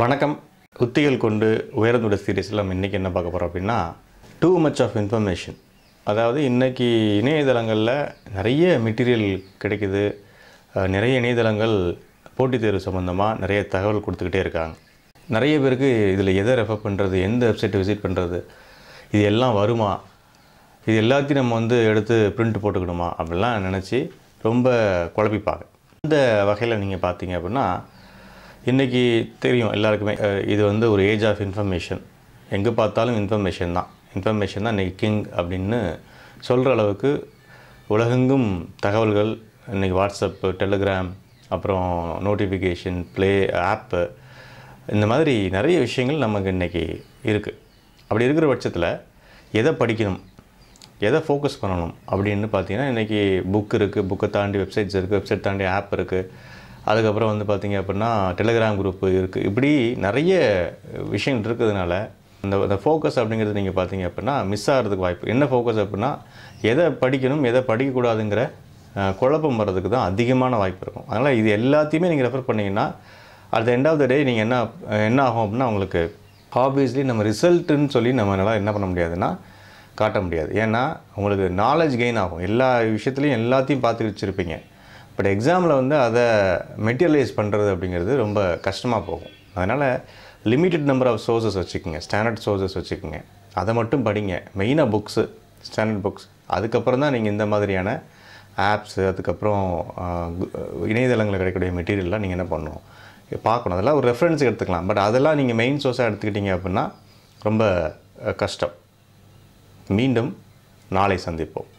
வணக்கம் உத்திகள் கொண்டு உயர்ந்துட சீரீஸில் நம்ம இன்றைக்கி என்ன பார்க்க போகிறோம் அப்படின்னா டூ மச் ஆஃப் இன்ஃபர்மேஷன் அதாவது இன்றைக்கி இணையதளங்களில் நிறைய மெட்டீரியல் கிடைக்குது நிறைய இணையதளங்கள் போட்டித் தேர்வு சம்மந்தமாக நிறைய தகவல் கொடுத்துக்கிட்டே இருக்காங்க நிறைய பேருக்கு இதில் எதை ரெஃபர் பண்ணுறது எந்த வெப்சைட்டை விசிட் பண்ணுறது இது எல்லாம் வருமா இது எல்லாத்தையும் நம்ம வந்து எடுத்து பிரிண்ட் போட்டுக்கணுமா அப்படிலாம் நினச்சி ரொம்ப குழப்பிப்பாங்க இந்த வகையில் நீங்கள் பார்த்தீங்க அப்படின்னா இன்றைக்கி தெரியும் எல்லாருக்குமே இது வந்து ஒரு ஏஜ் ஆஃப் இன்ஃபர்மேஷன் எங்கே பார்த்தாலும் இன்ஃபர்மேஷன் தான் இன்ஃபர்மேஷன் தான் இன்றைக்கி கிங் அப்படின்னு சொல்கிற அளவுக்கு உலகெங்கும் தகவல்கள் இன்றைக்கி வாட்ஸ்அப்பு டெலிகிராம் அப்புறம் நோட்டிஃபிகேஷன் ப்ளே ஆப்பு இந்த மாதிரி நிறைய விஷயங்கள் நமக்கு இன்றைக்கி இருக்குது அப்படி இருக்கிற பட்சத்தில் எதை படிக்கணும் எதை ஃபோக்கஸ் பண்ணணும் அப்படின்னு பார்த்தீங்கன்னா இன்றைக்கி புக் இருக்குது புக்கை தாண்டி வெப்சைட்ஸ் இருக்குது வெப்சைட் தாண்டி ஆப் இருக்குது அதுக்கப்புறம் வந்து பார்த்திங்க அப்படின்னா டெலிகிராம் குரூப்பு இருக்குது இப்படி நிறைய விஷயங்கள் இருக்கிறதுனால இந்த அந்த ஃபோக்கஸ் அப்படிங்கிறது நீங்கள் பார்த்தீங்க அப்படின்னா மிஸ் ஆகிறதுக்கு வாய்ப்பு என்ன ஃபோக்கஸ் அப்படின்னா எதை படிக்கணும் எதை படிக்கக்கூடாதுங்கிற குழப்பம் வர்றதுக்கு தான் அதிகமான வாய்ப்பு இருக்கும் அதனால் இது எல்லாத்தையுமே நீங்கள் ரெஃபர் பண்ணிங்கன்னா at the end of the day நீங்கள் என்ன என்ன ஆகும் அப்படின்னா உங்களுக்கு ஆப்வியஸ்லி நம்ம ரிசல்ட்டுன்னு சொல்லி நம்மளால் என்ன பண்ண முடியாதுன்னா காட்ட முடியாது ஏன்னா உங்களுக்கு நாலேஜ் கெயின் ஆகும் எல்லா விஷயத்துலையும் எல்லாத்தையும் பார்த்து வச்சுருப்பீங்க பட் எக்ஸாமில் வந்து அதை மெட்டீரியலைஸ் பண்ணுறது அப்படிங்கிறது ரொம்ப கஷ்டமாக போகும் அதனால் லிமிட்டட் நம்பர் ஆஃப் சோர்ஸஸ் வச்சுக்கோங்க ஸ்டாண்டர்ட் சோர்ஸஸ் வச்சுக்கோங்க அதை மட்டும் படிங்க மெயினாக புக்ஸு ஸ்டாண்டர்ட் புக்ஸ் அதுக்கப்புறம் தான் நீங்கள் இந்த மாதிரியான ஆப்ஸு அதுக்கப்புறம் இணையதளங்களில் கிடைக்கக்கூடிய மெட்டீரியல்லாம் நீங்கள் என்ன பண்ணணும் பார்க்கணும் அதெல்லாம் ஒரு ரெஃபரன்ஸுக்கு எடுத்துக்கலாம் பட் அதெல்லாம் நீங்கள் மெயின் சோர்ஸாக எடுத்துக்கிட்டீங்க அப்படின்னா ரொம்ப கஷ்டம் மீண்டும் நாளை சந்திப்போம்